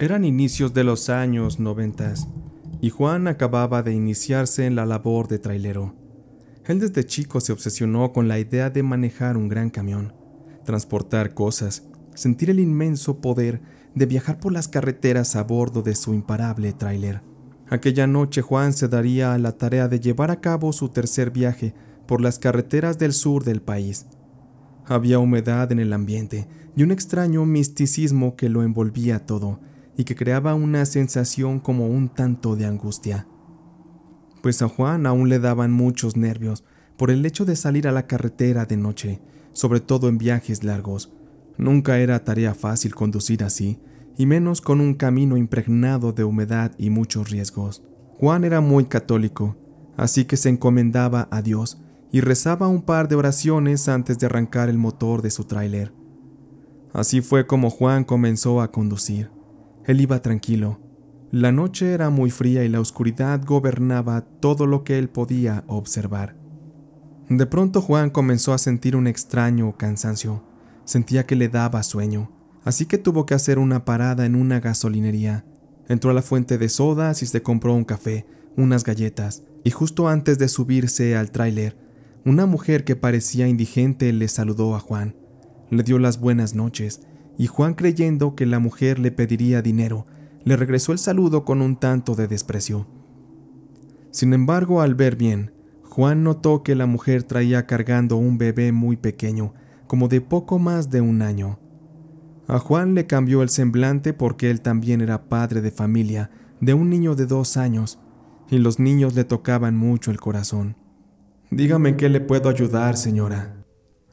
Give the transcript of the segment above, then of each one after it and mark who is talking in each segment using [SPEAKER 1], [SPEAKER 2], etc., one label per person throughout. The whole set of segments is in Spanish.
[SPEAKER 1] Eran inicios de los años noventas y Juan acababa de iniciarse en la labor de trailero. Él desde chico se obsesionó con la idea de manejar un gran camión, transportar cosas, sentir el inmenso poder de viajar por las carreteras a bordo de su imparable trailer. Aquella noche Juan se daría a la tarea de llevar a cabo su tercer viaje por las carreteras del sur del país. Había humedad en el ambiente y un extraño misticismo que lo envolvía todo y que creaba una sensación como un tanto de angustia. Pues a Juan aún le daban muchos nervios por el hecho de salir a la carretera de noche, sobre todo en viajes largos. Nunca era tarea fácil conducir así, y menos con un camino impregnado de humedad y muchos riesgos. Juan era muy católico, así que se encomendaba a Dios y rezaba un par de oraciones antes de arrancar el motor de su tráiler. Así fue como Juan comenzó a conducir. Él iba tranquilo. La noche era muy fría y la oscuridad gobernaba todo lo que él podía observar. De pronto Juan comenzó a sentir un extraño cansancio. Sentía que le daba sueño, así que tuvo que hacer una parada en una gasolinería. Entró a la fuente de sodas y se compró un café, unas galletas, y justo antes de subirse al tráiler, una mujer que parecía indigente le saludó a Juan, le dio las buenas noches y Juan creyendo que la mujer le pediría dinero, le regresó el saludo con un tanto de desprecio. Sin embargo, al ver bien, Juan notó que la mujer traía cargando un bebé muy pequeño, como de poco más de un año. A Juan le cambió el semblante porque él también era padre de familia, de un niño de dos años, y los niños le tocaban mucho el corazón. Dígame en qué le puedo ayudar, señora.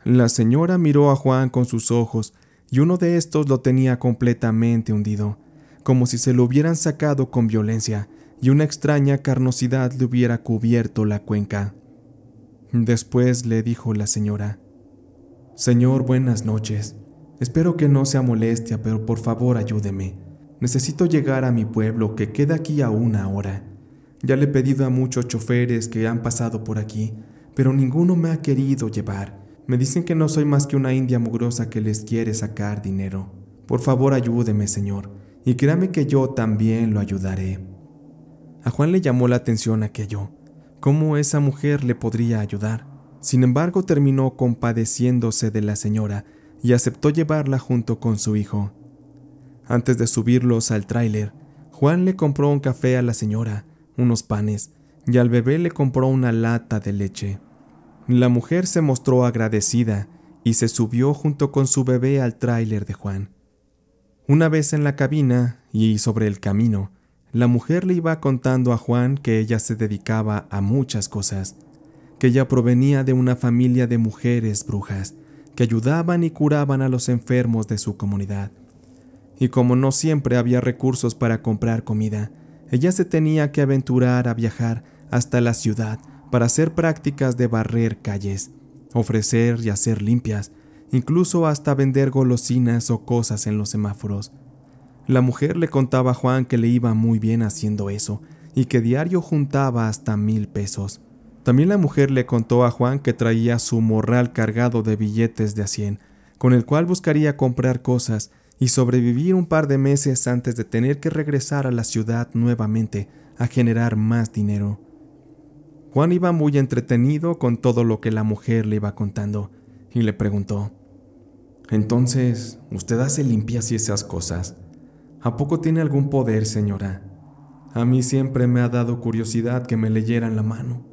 [SPEAKER 1] La señora miró a Juan con sus ojos y uno de estos lo tenía completamente hundido, como si se lo hubieran sacado con violencia y una extraña carnosidad le hubiera cubierto la cuenca. Después le dijo la señora, Señor, buenas noches. Espero que no sea molestia, pero por favor ayúdeme. Necesito llegar a mi pueblo, que queda aquí a una hora. Ya le he pedido a muchos choferes que han pasado por aquí, pero ninguno me ha querido llevar. Me dicen que no soy más que una india mugrosa que les quiere sacar dinero. Por favor ayúdeme, Señor, y créame que yo también lo ayudaré. A Juan le llamó la atención aquello. ¿Cómo esa mujer le podría ayudar? Sin embargo, terminó compadeciéndose de la señora y aceptó llevarla junto con su hijo. Antes de subirlos al tráiler, Juan le compró un café a la señora, unos panes, y al bebé le compró una lata de leche. La mujer se mostró agradecida y se subió junto con su bebé al tráiler de Juan. Una vez en la cabina y sobre el camino, la mujer le iba contando a Juan que ella se dedicaba a muchas cosas, que ella provenía de una familia de mujeres brujas que ayudaban y curaban a los enfermos de su comunidad. Y como no siempre había recursos para comprar comida, ella se tenía que aventurar a viajar hasta la ciudad para hacer prácticas de barrer calles, ofrecer y hacer limpias, incluso hasta vender golosinas o cosas en los semáforos. La mujer le contaba a Juan que le iba muy bien haciendo eso y que diario juntaba hasta mil pesos. También la mujer le contó a Juan que traía su morral cargado de billetes de a con el cual buscaría comprar cosas y sobrevivir un par de meses antes de tener que regresar a la ciudad nuevamente a generar más dinero. Juan iba muy entretenido con todo lo que la mujer le iba contando y le preguntó, Entonces, ¿usted hace limpias y esas cosas? ¿A poco tiene algún poder, señora? A mí siempre me ha dado curiosidad que me leyeran la mano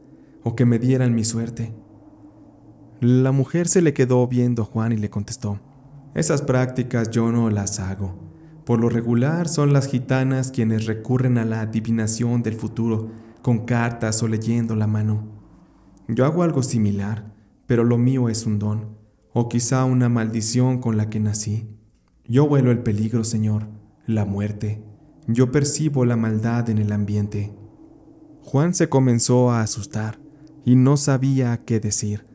[SPEAKER 1] o que me dieran mi suerte. La mujer se le quedó viendo a Juan y le contestó, Esas prácticas yo no las hago. Por lo regular son las gitanas quienes recurren a la adivinación del futuro con cartas o leyendo la mano. Yo hago algo similar, pero lo mío es un don, o quizá una maldición con la que nací. Yo vuelo el peligro, Señor, la muerte. Yo percibo la maldad en el ambiente. Juan se comenzó a asustar y no sabía qué decir.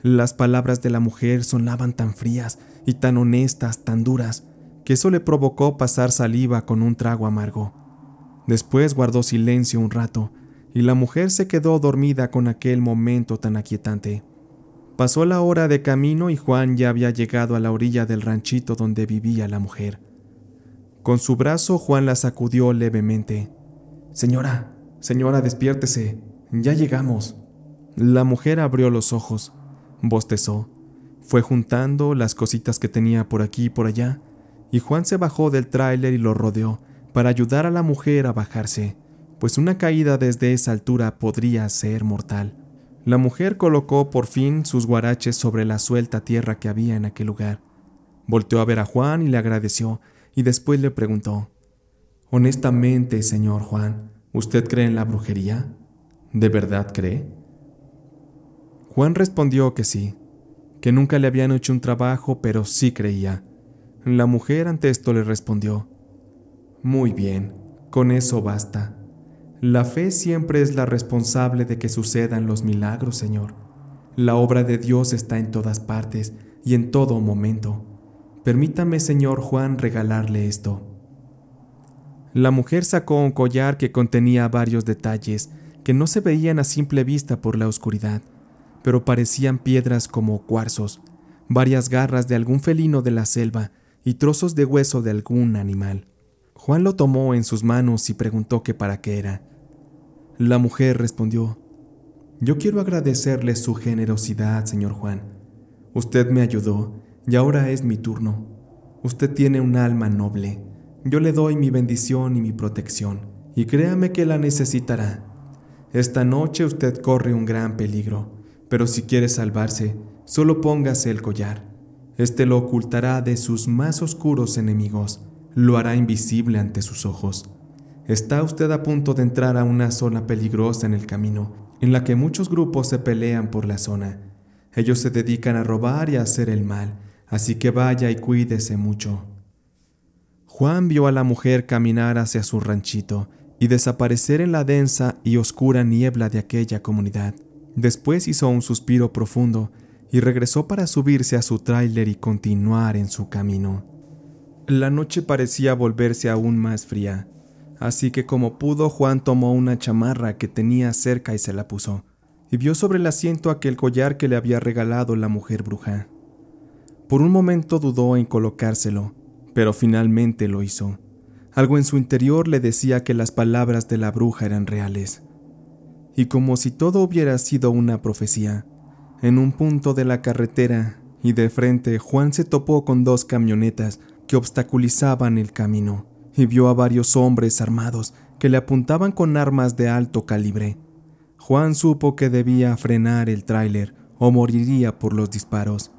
[SPEAKER 1] Las palabras de la mujer sonaban tan frías y tan honestas, tan duras, que eso le provocó pasar saliva con un trago amargo. Después guardó silencio un rato y la mujer se quedó dormida con aquel momento tan aquietante. Pasó la hora de camino y Juan ya había llegado a la orilla del ranchito donde vivía la mujer. Con su brazo Juan la sacudió levemente. Señora, señora, despiértese, ya llegamos. La mujer abrió los ojos, bostezó, fue juntando las cositas que tenía por aquí y por allá, y Juan se bajó del tráiler y lo rodeó para ayudar a la mujer a bajarse pues una caída desde esa altura podría ser mortal. La mujer colocó por fin sus guaraches sobre la suelta tierra que había en aquel lugar. Volteó a ver a Juan y le agradeció, y después le preguntó, Honestamente, señor Juan, ¿usted cree en la brujería? ¿De verdad cree? Juan respondió que sí, que nunca le habían hecho un trabajo, pero sí creía. La mujer ante esto le respondió, Muy bien, con eso basta. La fe siempre es la responsable de que sucedan los milagros, Señor. La obra de Dios está en todas partes y en todo momento. Permítame, Señor Juan, regalarle esto. La mujer sacó un collar que contenía varios detalles que no se veían a simple vista por la oscuridad, pero parecían piedras como cuarzos, varias garras de algún felino de la selva y trozos de hueso de algún animal. Juan lo tomó en sus manos y preguntó qué para qué era. La mujer respondió, Yo quiero agradecerle su generosidad, señor Juan. Usted me ayudó y ahora es mi turno. Usted tiene un alma noble. Yo le doy mi bendición y mi protección, y créame que la necesitará. Esta noche usted corre un gran peligro, pero si quiere salvarse, solo póngase el collar. Este lo ocultará de sus más oscuros enemigos, lo hará invisible ante sus ojos Está usted a punto de entrar a una zona peligrosa en el camino, en la que muchos grupos se pelean por la zona. Ellos se dedican a robar y a hacer el mal, así que vaya y cuídese mucho. Juan vio a la mujer caminar hacia su ranchito y desaparecer en la densa y oscura niebla de aquella comunidad. Después hizo un suspiro profundo y regresó para subirse a su tráiler y continuar en su camino. La noche parecía volverse aún más fría. Así que como pudo, Juan tomó una chamarra que tenía cerca y se la puso, y vio sobre el asiento aquel collar que le había regalado la mujer bruja. Por un momento dudó en colocárselo, pero finalmente lo hizo. Algo en su interior le decía que las palabras de la bruja eran reales. Y como si todo hubiera sido una profecía, en un punto de la carretera y de frente Juan se topó con dos camionetas que obstaculizaban el camino y vio a varios hombres armados que le apuntaban con armas de alto calibre. Juan supo que debía frenar el tráiler o moriría por los disparos.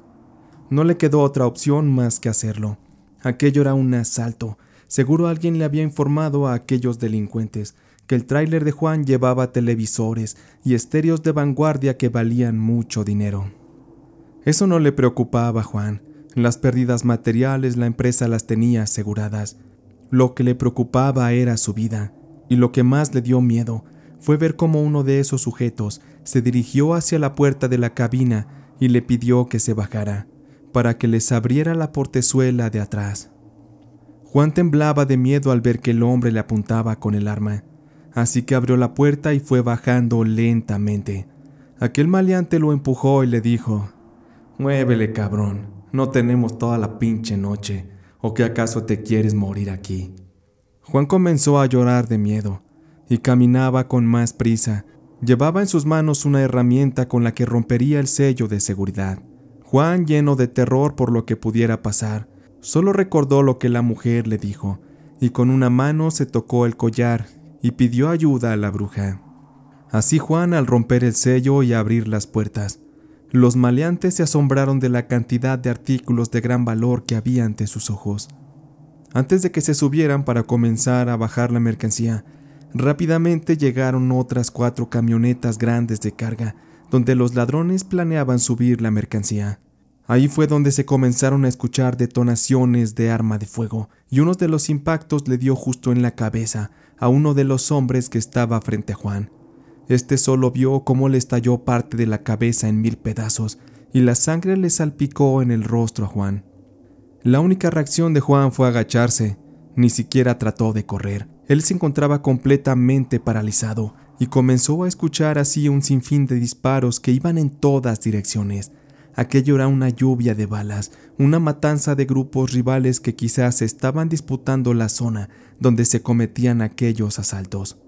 [SPEAKER 1] No le quedó otra opción más que hacerlo. Aquello era un asalto. Seguro alguien le había informado a aquellos delincuentes que el tráiler de Juan llevaba televisores y estéreos de vanguardia que valían mucho dinero. Eso no le preocupaba a Juan. Las pérdidas materiales la empresa las tenía aseguradas. Lo que le preocupaba era su vida, y lo que más le dio miedo fue ver cómo uno de esos sujetos se dirigió hacia la puerta de la cabina y le pidió que se bajara, para que les abriera la portezuela de atrás. Juan temblaba de miedo al ver que el hombre le apuntaba con el arma, así que abrió la puerta y fue bajando lentamente. Aquel maleante lo empujó y le dijo, Muévele cabrón, no tenemos toda la pinche noche. ¿O que acaso te quieres morir aquí? Juan comenzó a llorar de miedo y caminaba con más prisa. Llevaba en sus manos una herramienta con la que rompería el sello de seguridad. Juan, lleno de terror por lo que pudiera pasar, solo recordó lo que la mujer le dijo, y con una mano se tocó el collar y pidió ayuda a la bruja. Así Juan, al romper el sello y abrir las puertas, los maleantes se asombraron de la cantidad de artículos de gran valor que había ante sus ojos. Antes de que se subieran para comenzar a bajar la mercancía, rápidamente llegaron otras cuatro camionetas grandes de carga, donde los ladrones planeaban subir la mercancía. Ahí fue donde se comenzaron a escuchar detonaciones de arma de fuego, y uno de los impactos le dio justo en la cabeza a uno de los hombres que estaba frente a Juan. Este solo vio cómo le estalló parte de la cabeza en mil pedazos y la sangre le salpicó en el rostro a Juan. La única reacción de Juan fue agacharse, ni siquiera trató de correr. Él se encontraba completamente paralizado y comenzó a escuchar así un sinfín de disparos que iban en todas direcciones. Aquello era una lluvia de balas, una matanza de grupos rivales que quizás estaban disputando la zona donde se cometían aquellos asaltos.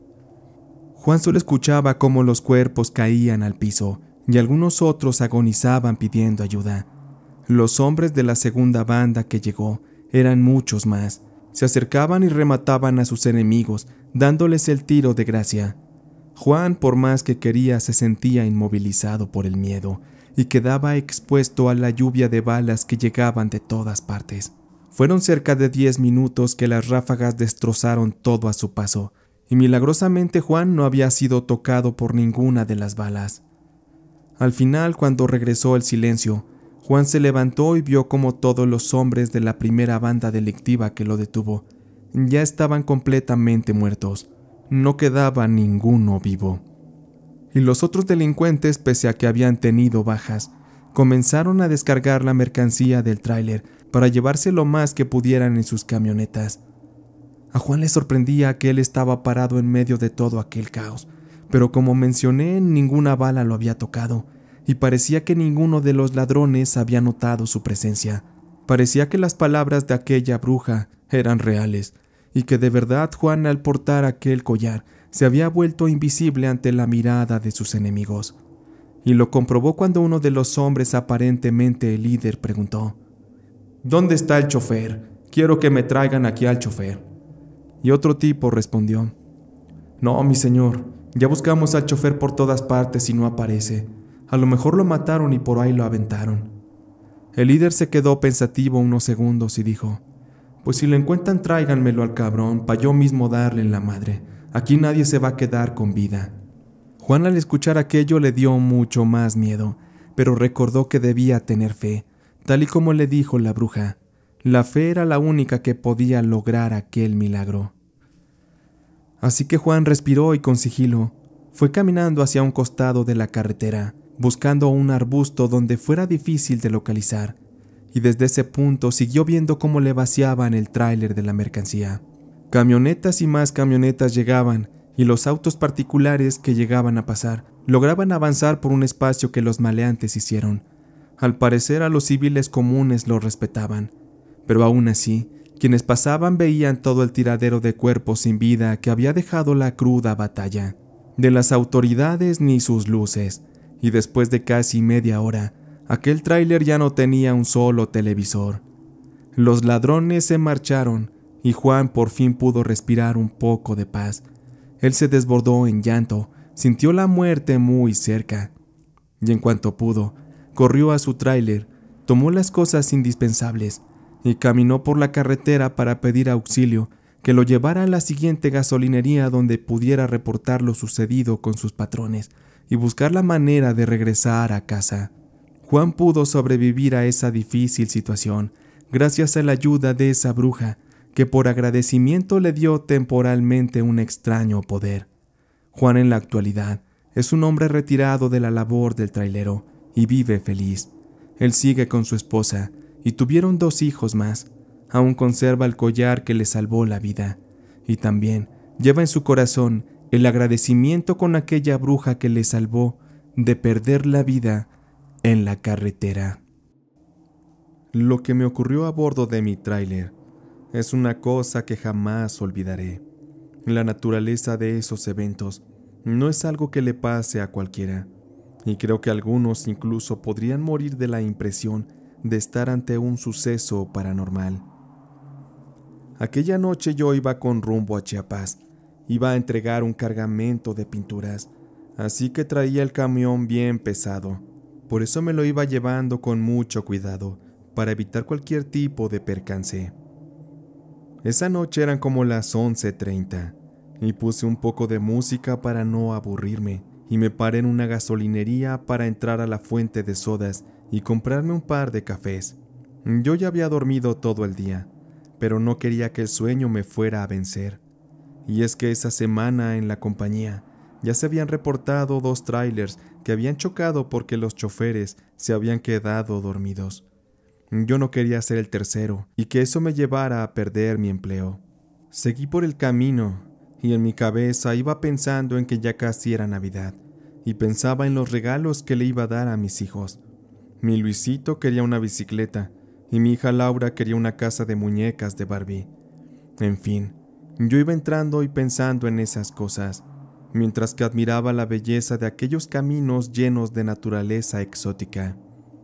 [SPEAKER 1] Juan solo escuchaba cómo los cuerpos caían al piso y algunos otros agonizaban pidiendo ayuda. Los hombres de la segunda banda que llegó eran muchos más. Se acercaban y remataban a sus enemigos, dándoles el tiro de gracia. Juan, por más que quería, se sentía inmovilizado por el miedo y quedaba expuesto a la lluvia de balas que llegaban de todas partes. Fueron cerca de diez minutos que las ráfagas destrozaron todo a su paso, y milagrosamente Juan no había sido tocado por ninguna de las balas. Al final, cuando regresó el silencio, Juan se levantó y vio como todos los hombres de la primera banda delictiva que lo detuvo ya estaban completamente muertos, no quedaba ninguno vivo. Y los otros delincuentes, pese a que habían tenido bajas, comenzaron a descargar la mercancía del tráiler para llevarse lo más que pudieran en sus camionetas. A Juan le sorprendía que él estaba parado en medio de todo aquel caos, pero como mencioné, ninguna bala lo había tocado, y parecía que ninguno de los ladrones había notado su presencia. Parecía que las palabras de aquella bruja eran reales, y que de verdad Juan al portar aquel collar se había vuelto invisible ante la mirada de sus enemigos. Y lo comprobó cuando uno de los hombres, aparentemente el líder, preguntó, ¿Dónde está el chofer? Quiero que me traigan aquí al chofer. Y otro tipo respondió, No, mi señor, ya buscamos al chofer por todas partes y no aparece. A lo mejor lo mataron y por ahí lo aventaron. El líder se quedó pensativo unos segundos y dijo, Pues si lo encuentran tráiganmelo al cabrón, para yo mismo darle en la madre. Aquí nadie se va a quedar con vida. Juan al escuchar aquello le dio mucho más miedo, pero recordó que debía tener fe, tal y como le dijo la bruja, la fe era la única que podía lograr aquel milagro. Así que Juan respiró y con sigilo fue caminando hacia un costado de la carretera, buscando un arbusto donde fuera difícil de localizar, y desde ese punto siguió viendo cómo le vaciaban el tráiler de la mercancía. Camionetas y más camionetas llegaban, y los autos particulares que llegaban a pasar lograban avanzar por un espacio que los maleantes hicieron. Al parecer a los civiles comunes los respetaban, pero aún así, quienes pasaban veían todo el tiradero de cuerpos sin vida que había dejado la cruda batalla, de las autoridades ni sus luces, y después de casi media hora, aquel tráiler ya no tenía un solo televisor. Los ladrones se marcharon y Juan por fin pudo respirar un poco de paz. Él se desbordó en llanto, sintió la muerte muy cerca, y en cuanto pudo, corrió a su tráiler, tomó las cosas indispensables, y caminó por la carretera para pedir auxilio que lo llevara a la siguiente gasolinería donde pudiera reportar lo sucedido con sus patrones y buscar la manera de regresar a casa. Juan pudo sobrevivir a esa difícil situación gracias a la ayuda de esa bruja que por agradecimiento le dio temporalmente un extraño poder. Juan en la actualidad es un hombre retirado de la labor del trailero y vive feliz. Él sigue con su esposa, y tuvieron dos hijos más. Aún conserva el collar que le salvó la vida y también lleva en su corazón el agradecimiento con aquella bruja que le salvó de perder la vida en la carretera. Lo que me ocurrió a bordo de mi tráiler es una cosa que jamás olvidaré. La naturaleza de esos eventos no es algo que le pase a cualquiera, y creo que algunos incluso podrían morir de la impresión de estar ante un suceso paranormal. Aquella noche yo iba con rumbo a Chiapas. Iba a entregar un cargamento de pinturas, así que traía el camión bien pesado. Por eso me lo iba llevando con mucho cuidado, para evitar cualquier tipo de percance. Esa noche eran como las 11.30, y puse un poco de música para no aburrirme, y me paré en una gasolinería para entrar a la fuente de sodas y comprarme un par de cafés. Yo ya había dormido todo el día, pero no quería que el sueño me fuera a vencer. Y es que esa semana en la compañía ya se habían reportado dos trailers que habían chocado porque los choferes se habían quedado dormidos. Yo no quería ser el tercero y que eso me llevara a perder mi empleo. Seguí por el camino y en mi cabeza iba pensando en que ya casi era Navidad y pensaba en los regalos que le iba a dar a mis hijos. Mi Luisito quería una bicicleta y mi hija Laura quería una casa de muñecas de Barbie. En fin, yo iba entrando y pensando en esas cosas, mientras que admiraba la belleza de aquellos caminos llenos de naturaleza exótica.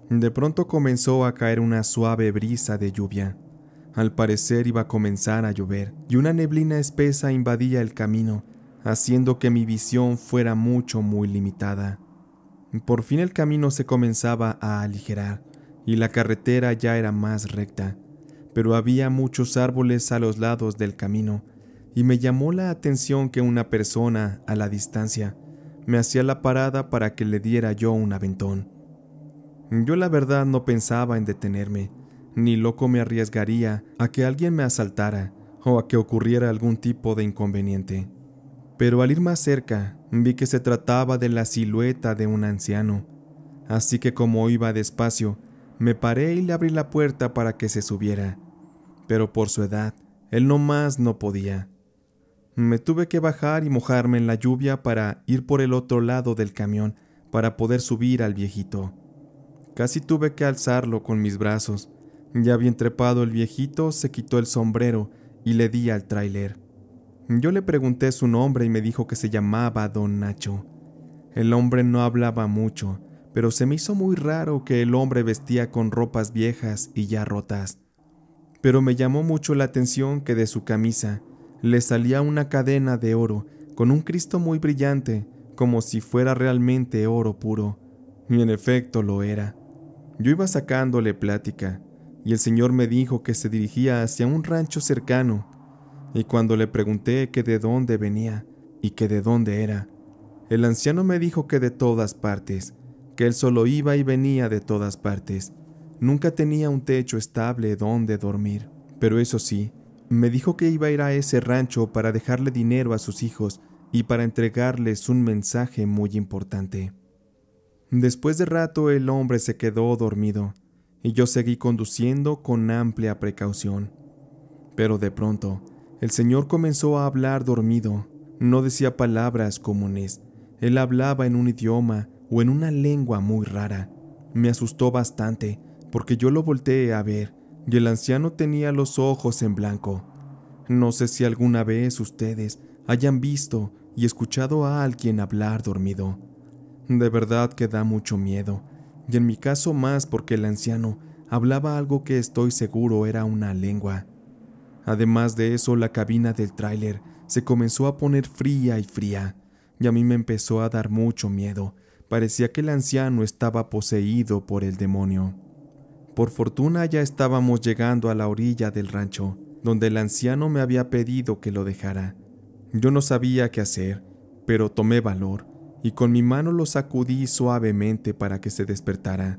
[SPEAKER 1] De pronto comenzó a caer una suave brisa de lluvia. Al parecer iba a comenzar a llover, y una neblina espesa invadía el camino, haciendo que mi visión fuera mucho muy limitada. Por fin el camino se comenzaba a aligerar y la carretera ya era más recta, pero había muchos árboles a los lados del camino y me llamó la atención que una persona a la distancia me hacía la parada para que le diera yo un aventón. Yo la verdad no pensaba en detenerme, ni loco me arriesgaría a que alguien me asaltara o a que ocurriera algún tipo de inconveniente. Pero al ir más cerca, Vi que se trataba de la silueta de un anciano, así que como iba despacio, me paré y le abrí la puerta para que se subiera, pero por su edad, él no más no podía. Me tuve que bajar y mojarme en la lluvia para ir por el otro lado del camión para poder subir al viejito. Casi tuve que alzarlo con mis brazos. Ya bien trepado el viejito se quitó el sombrero y le di al tráiler. Yo le pregunté su nombre y me dijo que se llamaba Don Nacho. El hombre no hablaba mucho, pero se me hizo muy raro que el hombre vestía con ropas viejas y ya rotas. Pero me llamó mucho la atención que de su camisa le salía una cadena de oro con un Cristo muy brillante, como si fuera realmente oro puro, y en efecto lo era. Yo iba sacándole plática, y el señor me dijo que se dirigía hacia un rancho cercano y cuando le pregunté que de dónde venía y que de dónde era, el anciano me dijo que de todas partes, que él solo iba y venía de todas partes. Nunca tenía un techo estable donde dormir, pero eso sí, me dijo que iba a ir a ese rancho para dejarle dinero a sus hijos y para entregarles un mensaje muy importante. Después de rato el hombre se quedó dormido y yo seguí conduciendo con amplia precaución. Pero de pronto, el señor comenzó a hablar dormido. No decía palabras comunes. Él hablaba en un idioma o en una lengua muy rara. Me asustó bastante porque yo lo volteé a ver y el anciano tenía los ojos en blanco. No sé si alguna vez ustedes hayan visto y escuchado a alguien hablar dormido. De verdad que da mucho miedo, y en mi caso más porque el anciano hablaba algo que estoy seguro era una lengua. Además de eso, la cabina del tráiler se comenzó a poner fría y fría, y a mí me empezó a dar mucho miedo. Parecía que el anciano estaba poseído por el demonio. Por fortuna ya estábamos llegando a la orilla del rancho, donde el anciano me había pedido que lo dejara. Yo no sabía qué hacer, pero tomé valor y con mi mano lo sacudí suavemente para que se despertara.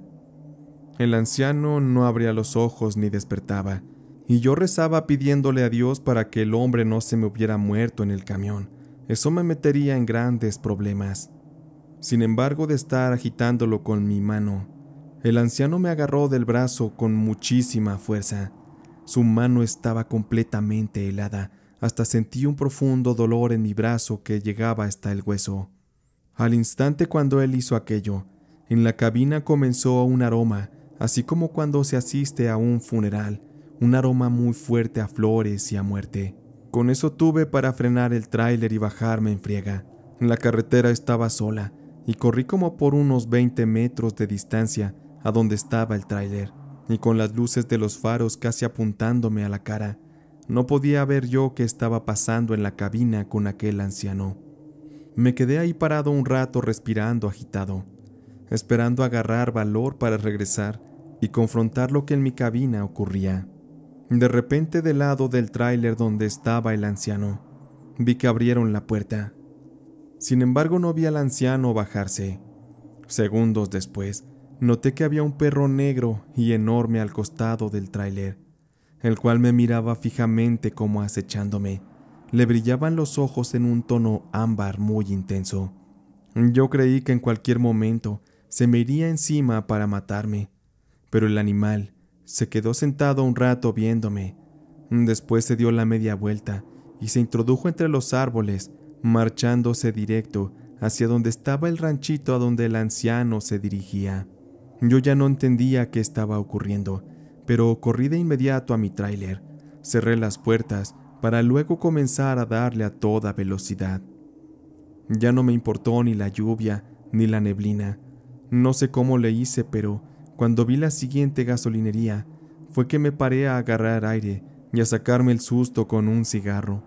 [SPEAKER 1] El anciano no abría los ojos ni despertaba, y yo rezaba pidiéndole a Dios para que el hombre no se me hubiera muerto en el camión. Eso me metería en grandes problemas. Sin embargo, de estar agitándolo con mi mano, el anciano me agarró del brazo con muchísima fuerza. Su mano estaba completamente helada, hasta sentí un profundo dolor en mi brazo que llegaba hasta el hueso. Al instante cuando él hizo aquello, en la cabina comenzó un aroma, así como cuando se asiste a un funeral, un aroma muy fuerte a flores y a muerte. Con eso tuve para frenar el tráiler y bajarme en friega. La carretera estaba sola y corrí como por unos 20 metros de distancia a donde estaba el tráiler, y con las luces de los faros casi apuntándome a la cara. No podía ver yo qué estaba pasando en la cabina con aquel anciano. Me quedé ahí parado un rato respirando agitado, esperando agarrar valor para regresar y confrontar lo que en mi cabina ocurría. De repente del lado del tráiler donde estaba el anciano, vi que abrieron la puerta. Sin embargo, no vi al anciano bajarse. Segundos después, noté que había un perro negro y enorme al costado del tráiler, el cual me miraba fijamente como acechándome. Le brillaban los ojos en un tono ámbar muy intenso. Yo creí que en cualquier momento se me iría encima para matarme, pero el animal se quedó sentado un rato viéndome. Después se dio la media vuelta y se introdujo entre los árboles, marchándose directo hacia donde estaba el ranchito a donde el anciano se dirigía. Yo ya no entendía qué estaba ocurriendo, pero corrí de inmediato a mi tráiler, cerré las puertas para luego comenzar a darle a toda velocidad. Ya no me importó ni la lluvia ni la neblina. No sé cómo le hice, pero cuando vi la siguiente gasolinería, fue que me paré a agarrar aire y a sacarme el susto con un cigarro.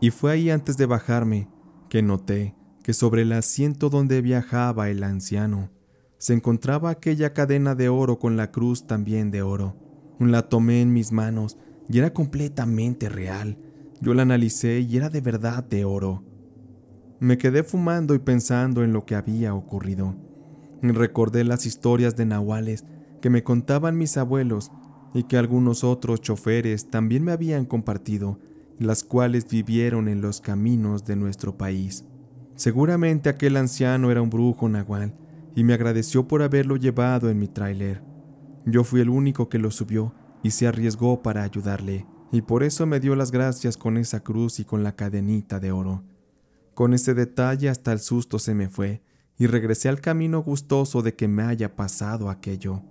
[SPEAKER 1] Y fue ahí antes de bajarme que noté que sobre el asiento donde viajaba el anciano se encontraba aquella cadena de oro con la cruz también de oro. La tomé en mis manos y era completamente real. Yo la analicé y era de verdad de oro. Me quedé fumando y pensando en lo que había ocurrido. Recordé las historias de nahuales que me contaban mis abuelos y que algunos otros choferes también me habían compartido, las cuales vivieron en los caminos de nuestro país. Seguramente aquel anciano era un brujo nahual y me agradeció por haberlo llevado en mi tráiler. Yo fui el único que lo subió y se arriesgó para ayudarle, y por eso me dio las gracias con esa cruz y con la cadenita de oro. Con ese detalle hasta el susto se me fue, y regresé al camino gustoso de que me haya pasado aquello.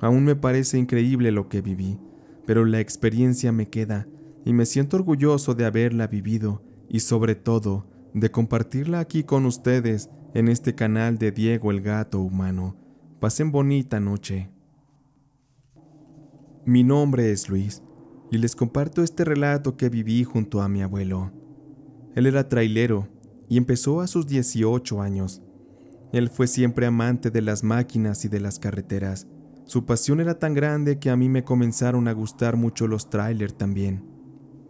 [SPEAKER 1] Aún me parece increíble lo que viví, pero la experiencia me queda y me siento orgulloso de haberla vivido y sobre todo de compartirla aquí con ustedes en este canal de Diego el Gato Humano. Pasen bonita noche. Mi nombre es Luis y les comparto este relato que viví junto a mi abuelo. Él era trailero y empezó a sus 18 años él fue siempre amante de las máquinas y de las carreteras. Su pasión era tan grande que a mí me comenzaron a gustar mucho los tráiler también.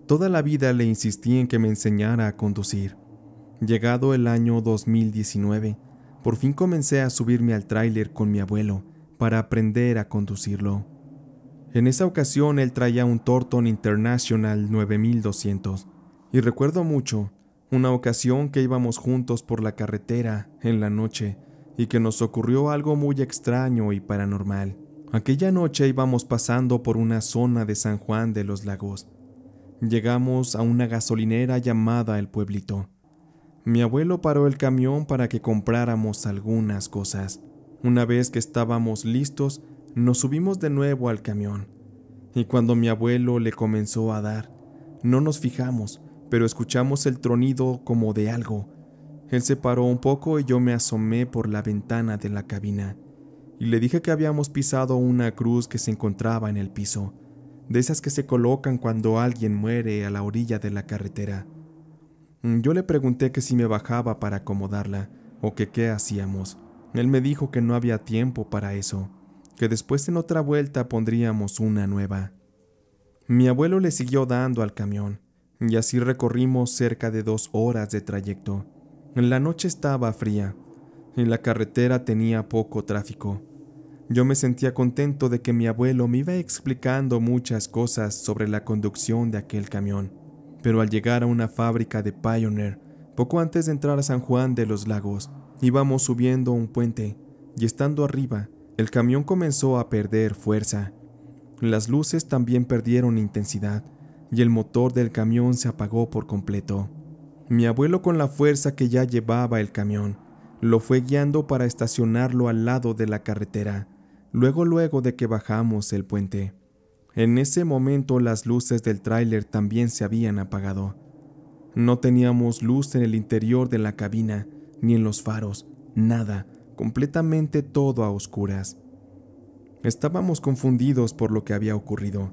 [SPEAKER 1] Toda la vida le insistí en que me enseñara a conducir. Llegado el año 2019, por fin comencé a subirme al tráiler con mi abuelo para aprender a conducirlo. En esa ocasión él traía un Torton International 9200 y recuerdo mucho una ocasión que íbamos juntos por la carretera en la noche y que nos ocurrió algo muy extraño y paranormal. Aquella noche íbamos pasando por una zona de San Juan de los Lagos. Llegamos a una gasolinera llamada El Pueblito. Mi abuelo paró el camión para que compráramos algunas cosas. Una vez que estábamos listos, nos subimos de nuevo al camión. Y cuando mi abuelo le comenzó a dar, no nos fijamos pero escuchamos el tronido como de algo. Él se paró un poco y yo me asomé por la ventana de la cabina y le dije que habíamos pisado una cruz que se encontraba en el piso, de esas que se colocan cuando alguien muere a la orilla de la carretera. Mm, yo le pregunté que si me bajaba para acomodarla o que qué hacíamos. Él me dijo que no había tiempo para eso, que después en otra vuelta pondríamos una nueva. Mi abuelo le siguió dando al camión, y así recorrimos cerca de dos horas de trayecto. La noche estaba fría y la carretera tenía poco tráfico. Yo me sentía contento de que mi abuelo me iba explicando muchas cosas sobre la conducción de aquel camión, pero al llegar a una fábrica de Pioneer, poco antes de entrar a San Juan de los Lagos, íbamos subiendo un puente y estando arriba, el camión comenzó a perder fuerza. Las luces también perdieron intensidad y el motor del camión se apagó por completo. Mi abuelo con la fuerza que ya llevaba el camión, lo fue guiando para estacionarlo al lado de la carretera, luego luego de que bajamos el puente. En ese momento las luces del tráiler también se habían apagado. No teníamos luz en el interior de la cabina, ni en los faros, nada, completamente todo a oscuras. Estábamos confundidos por lo que había ocurrido.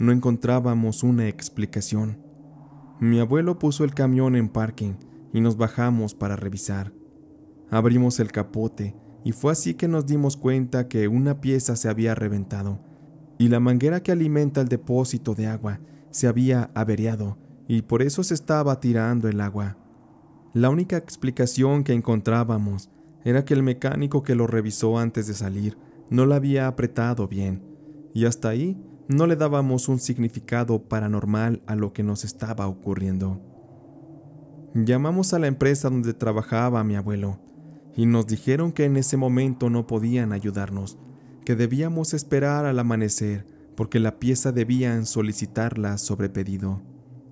[SPEAKER 1] No encontrábamos una explicación. Mi abuelo puso el camión en parking y nos bajamos para revisar. Abrimos el capote y fue así que nos dimos cuenta que una pieza se había reventado y la manguera que alimenta el depósito de agua se había averiado y por eso se estaba tirando el agua. La única explicación que encontrábamos era que el mecánico que lo revisó antes de salir no la había apretado bien, y hasta ahí no le dábamos un significado paranormal a lo que nos estaba ocurriendo. Llamamos a la empresa donde trabajaba mi abuelo y nos dijeron que en ese momento no podían ayudarnos, que debíamos esperar al amanecer porque la pieza debían solicitarla sobre pedido.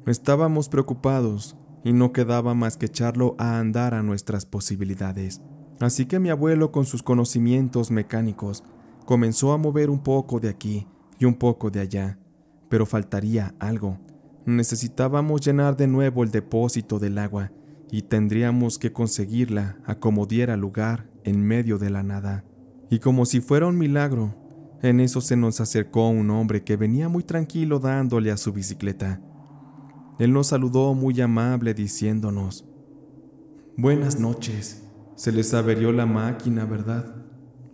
[SPEAKER 1] Estábamos preocupados y no quedaba más que echarlo a andar a nuestras posibilidades. Así que mi abuelo con sus conocimientos mecánicos comenzó a mover un poco de aquí y un poco de allá, pero faltaría algo. Necesitábamos llenar de nuevo el depósito del agua y tendríamos que conseguirla a como diera lugar en medio de la nada. Y como si fuera un milagro, en eso se nos acercó un hombre que venía muy tranquilo dándole a su bicicleta. Él nos saludó muy amable diciéndonos, Buenas noches, se les averió la máquina, ¿verdad?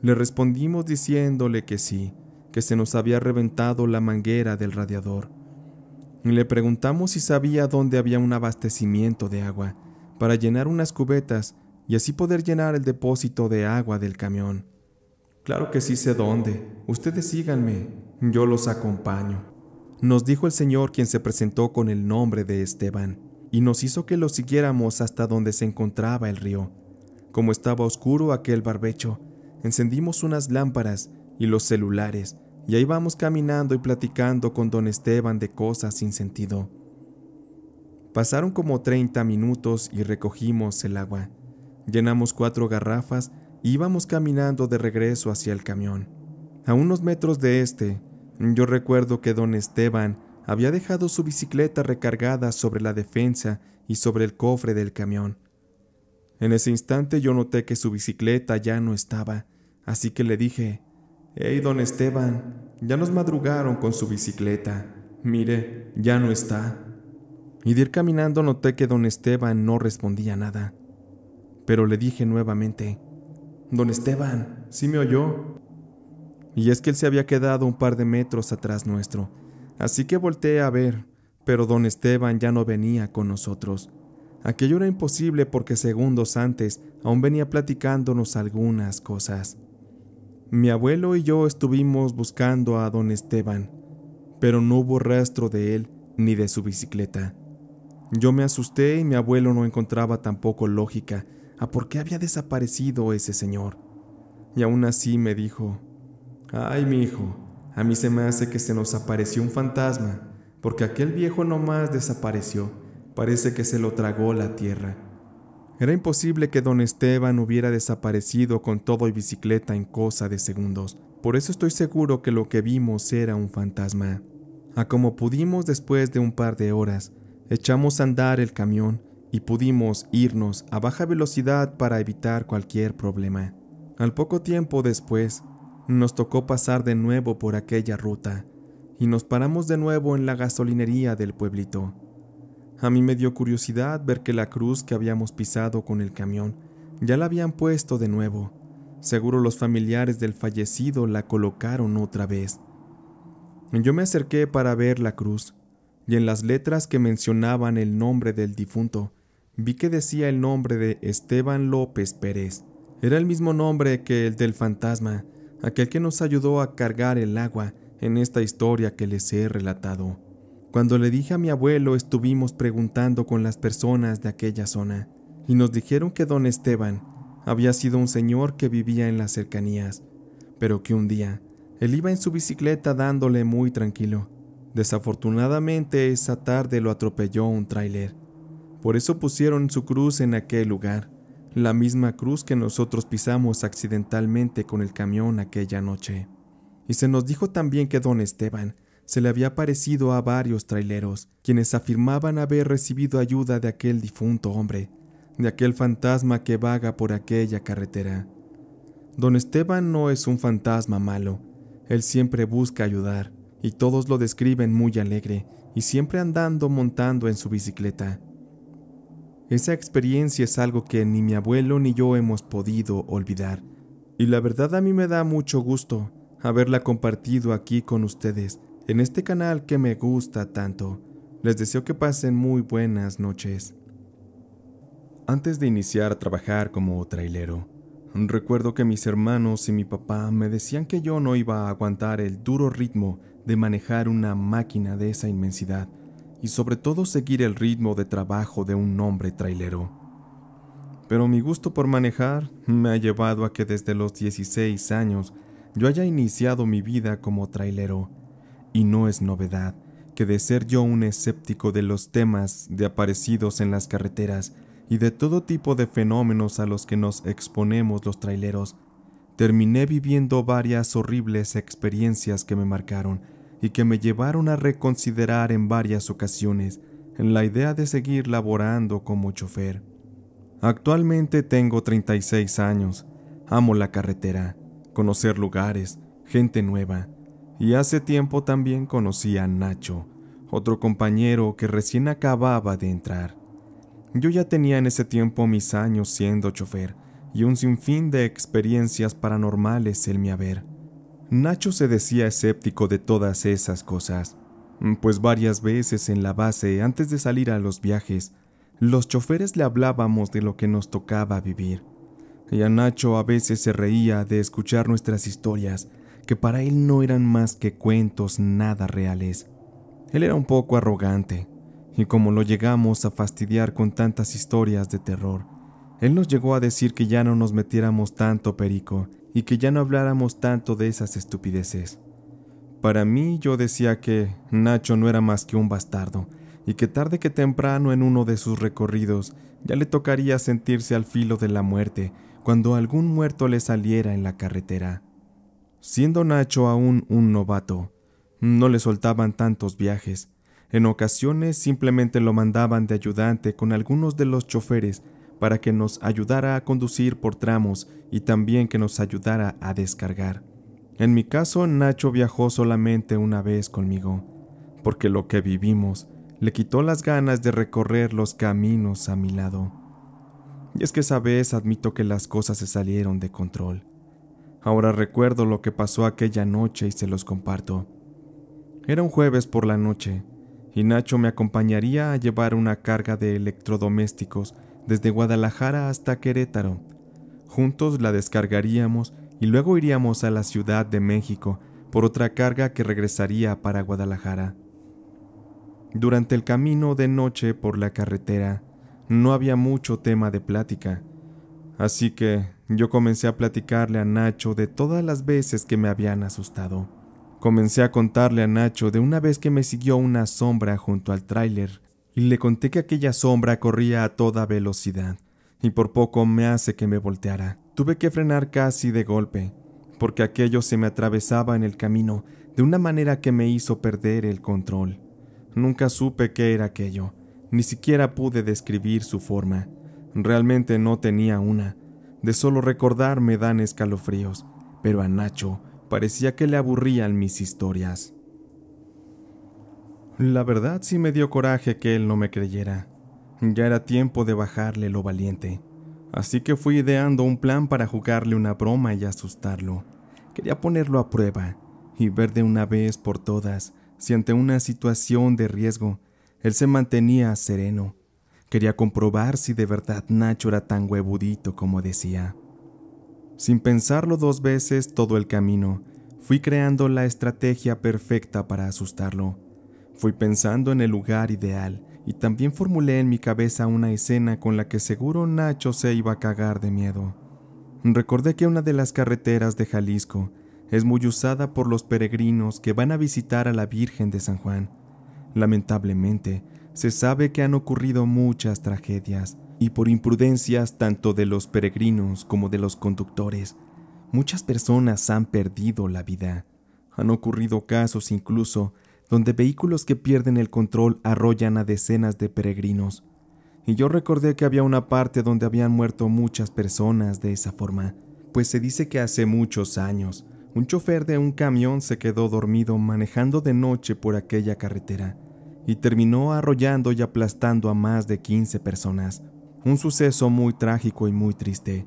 [SPEAKER 1] Le respondimos diciéndole que sí, que se nos había reventado la manguera del radiador. le preguntamos si sabía dónde había un abastecimiento de agua para llenar unas cubetas y así poder llenar el depósito de agua del camión. Claro que sí sé dónde. Ustedes síganme. Yo los acompaño. Nos dijo el señor quien se presentó con el nombre de Esteban y nos hizo que lo siguiéramos hasta donde se encontraba el río. Como estaba oscuro aquel barbecho, encendimos unas lámparas y los celulares y ahí vamos caminando y platicando con don Esteban de cosas sin sentido. Pasaron como 30 minutos y recogimos el agua. Llenamos cuatro garrafas y íbamos caminando de regreso hacia el camión. A unos metros de este, yo recuerdo que don Esteban había dejado su bicicleta recargada sobre la defensa y sobre el cofre del camión. En ese instante yo noté que su bicicleta ya no estaba, así que le dije, Hey, don Esteban, ya nos madrugaron con su bicicleta. Mire, ya no está. Y de ir caminando noté que don Esteban no respondía nada. Pero le dije nuevamente, Don Esteban, ¿sí me oyó? Y es que él se había quedado un par de metros atrás nuestro, así que volteé a ver, pero don Esteban ya no venía con nosotros. Aquello era imposible porque segundos antes aún venía platicándonos algunas cosas. Mi abuelo y yo estuvimos buscando a don Esteban, pero no hubo rastro de él ni de su bicicleta. Yo me asusté y mi abuelo no encontraba tampoco lógica a por qué había desaparecido ese señor. Y aún así me dijo, Ay, mi hijo, a mí se me hace que se nos apareció un fantasma, porque aquel viejo nomás desapareció, parece que se lo tragó la tierra. Era imposible que don Esteban hubiera desaparecido con todo y bicicleta en cosa de segundos, por eso estoy seguro que lo que vimos era un fantasma. A como pudimos después de un par de horas, echamos a andar el camión y pudimos irnos a baja velocidad para evitar cualquier problema. Al poco tiempo después, nos tocó pasar de nuevo por aquella ruta y nos paramos de nuevo en la gasolinería del pueblito. A mí me dio curiosidad ver que la cruz que habíamos pisado con el camión ya la habían puesto de nuevo. Seguro los familiares del fallecido la colocaron otra vez. Yo me acerqué para ver la cruz, y en las letras que mencionaban el nombre del difunto, vi que decía el nombre de Esteban López Pérez. Era el mismo nombre que el del fantasma, aquel que nos ayudó a cargar el agua en esta historia que les he relatado. Cuando le dije a mi abuelo estuvimos preguntando con las personas de aquella zona y nos dijeron que don Esteban había sido un señor que vivía en las cercanías, pero que un día él iba en su bicicleta dándole muy tranquilo. Desafortunadamente esa tarde lo atropelló un tráiler. Por eso pusieron su cruz en aquel lugar, la misma cruz que nosotros pisamos accidentalmente con el camión aquella noche. Y se nos dijo también que don Esteban se le había parecido a varios traileros, quienes afirmaban haber recibido ayuda de aquel difunto hombre, de aquel fantasma que vaga por aquella carretera. Don Esteban no es un fantasma malo, él siempre busca ayudar, y todos lo describen muy alegre, y siempre andando montando en su bicicleta. Esa experiencia es algo que ni mi abuelo ni yo hemos podido olvidar, y la verdad a mí me da mucho gusto haberla compartido aquí con ustedes, en este canal que me gusta tanto. Les deseo que pasen muy buenas noches. Antes de iniciar a trabajar como trailero, recuerdo que mis hermanos y mi papá me decían que yo no iba a aguantar el duro ritmo de manejar una máquina de esa inmensidad y sobre todo seguir el ritmo de trabajo de un hombre trailero. Pero mi gusto por manejar me ha llevado a que desde los 16 años yo haya iniciado mi vida como trailero y no es novedad que de ser yo un escéptico de los temas de aparecidos en las carreteras y de todo tipo de fenómenos a los que nos exponemos los traileros, terminé viviendo varias horribles experiencias que me marcaron y que me llevaron a reconsiderar en varias ocasiones la idea de seguir laborando como chofer. Actualmente tengo 36 años, amo la carretera, conocer lugares, gente nueva, y hace tiempo también conocí a Nacho, otro compañero que recién acababa de entrar. Yo ya tenía en ese tiempo mis años siendo chofer y un sinfín de experiencias paranormales en mi haber. Nacho se decía escéptico de todas esas cosas, pues varias veces en la base, antes de salir a los viajes, los choferes le hablábamos de lo que nos tocaba vivir. Y a Nacho a veces se reía de escuchar nuestras historias que para él no eran más que cuentos nada reales. Él era un poco arrogante, y como lo llegamos a fastidiar con tantas historias de terror, él nos llegó a decir que ya no nos metiéramos tanto perico y que ya no habláramos tanto de esas estupideces. Para mí yo decía que Nacho no era más que un bastardo, y que tarde que temprano en uno de sus recorridos ya le tocaría sentirse al filo de la muerte cuando algún muerto le saliera en la carretera. Siendo Nacho aún un novato, no le soltaban tantos viajes. En ocasiones simplemente lo mandaban de ayudante con algunos de los choferes para que nos ayudara a conducir por tramos y también que nos ayudara a descargar. En mi caso, Nacho viajó solamente una vez conmigo, porque lo que vivimos le quitó las ganas de recorrer los caminos a mi lado. Y es que esa vez admito que las cosas se salieron de control. Ahora recuerdo lo que pasó aquella noche y se los comparto. Era un jueves por la noche, y Nacho me acompañaría a llevar una carga de electrodomésticos desde Guadalajara hasta Querétaro. Juntos la descargaríamos y luego iríamos a la Ciudad de México por otra carga que regresaría para Guadalajara. Durante el camino de noche por la carretera, no había mucho tema de plática, así que yo comencé a platicarle a Nacho de todas las veces que me habían asustado. Comencé a contarle a Nacho de una vez que me siguió una sombra junto al tráiler, y le conté que aquella sombra corría a toda velocidad, y por poco me hace que me volteara. Tuve que frenar casi de golpe, porque aquello se me atravesaba en el camino de una manera que me hizo perder el control. Nunca supe qué era aquello, ni siquiera pude describir su forma. Realmente no tenía una, de solo recordar me dan escalofríos, pero a Nacho parecía que le aburrían mis historias. La verdad sí me dio coraje que él no me creyera. Ya era tiempo de bajarle lo valiente. Así que fui ideando un plan para jugarle una broma y asustarlo. Quería ponerlo a prueba y ver de una vez por todas si ante una situación de riesgo él se mantenía sereno Quería comprobar si de verdad Nacho era tan huevudito como decía. Sin pensarlo dos veces todo el camino, fui creando la estrategia perfecta para asustarlo. Fui pensando en el lugar ideal y también formulé en mi cabeza una escena con la que seguro Nacho se iba a cagar de miedo. Recordé que una de las carreteras de Jalisco es muy usada por los peregrinos que van a visitar a la Virgen de San Juan. Lamentablemente, se sabe que han ocurrido muchas tragedias y por imprudencias tanto de los peregrinos como de los conductores. Muchas personas han perdido la vida. Han ocurrido casos incluso donde vehículos que pierden el control arrollan a decenas de peregrinos. Y yo recordé que había una parte donde habían muerto muchas personas de esa forma, pues se dice que hace muchos años un chofer de un camión se quedó dormido manejando de noche por aquella carretera y terminó arrollando y aplastando a más de 15 personas. Un suceso muy trágico y muy triste,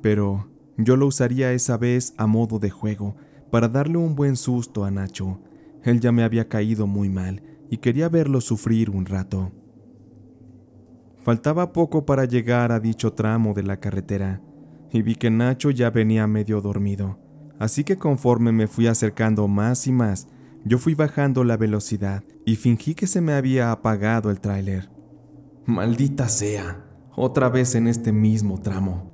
[SPEAKER 1] pero yo lo usaría esa vez a modo de juego para darle un buen susto a Nacho. Él ya me había caído muy mal y quería verlo sufrir un rato. Faltaba poco para llegar a dicho tramo de la carretera y vi que Nacho ya venía medio dormido, así que conforme me fui acercando más y más, yo fui bajando la velocidad y fingí que se me había apagado el tráiler. Maldita sea, otra vez en este mismo tramo.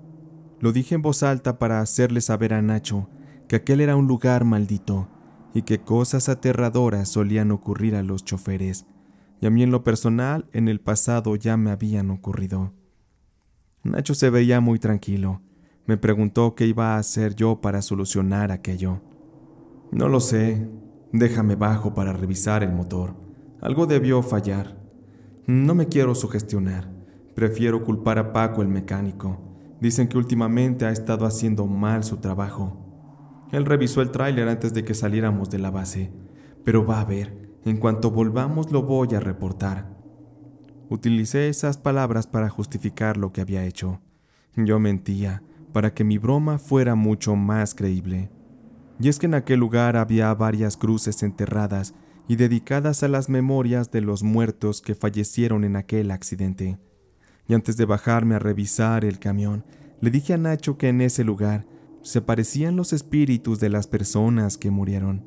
[SPEAKER 1] Lo dije en voz alta para hacerle saber a Nacho que aquel era un lugar maldito y que cosas aterradoras solían ocurrir a los choferes, y a mí en lo personal en el pasado ya me habían ocurrido. Nacho se veía muy tranquilo. Me preguntó qué iba a hacer yo para solucionar aquello. No lo sé, Déjame bajo para revisar el motor. Algo debió fallar. No me quiero sugestionar. Prefiero culpar a Paco el mecánico. Dicen que últimamente ha estado haciendo mal su trabajo. Él revisó el tráiler antes de que saliéramos de la base. Pero va a ver, en cuanto volvamos lo voy a reportar. Utilicé esas palabras para justificar lo que había hecho. Yo mentía, para que mi broma fuera mucho más creíble y es que en aquel lugar había varias cruces enterradas y dedicadas a las memorias de los muertos que fallecieron en aquel accidente. Y antes de bajarme a revisar el camión, le dije a Nacho que en ese lugar se parecían los espíritus de las personas que murieron.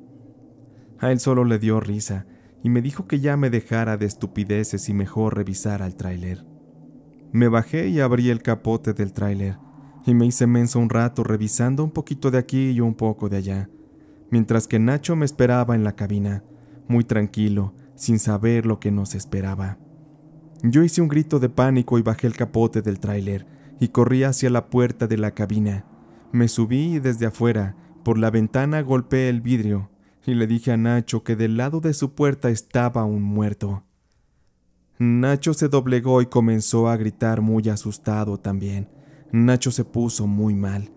[SPEAKER 1] A él solo le dio risa y me dijo que ya me dejara de estupideces y mejor revisara el tráiler. Me bajé y abrí el capote del tráiler y me hice menso un rato revisando un poquito de aquí y un poco de allá, mientras que Nacho me esperaba en la cabina, muy tranquilo, sin saber lo que nos esperaba. Yo hice un grito de pánico y bajé el capote del tráiler y corrí hacia la puerta de la cabina. Me subí y desde afuera, por la ventana golpeé el vidrio y le dije a Nacho que del lado de su puerta estaba un muerto. Nacho se doblegó y comenzó a gritar muy asustado también Nacho se puso muy mal.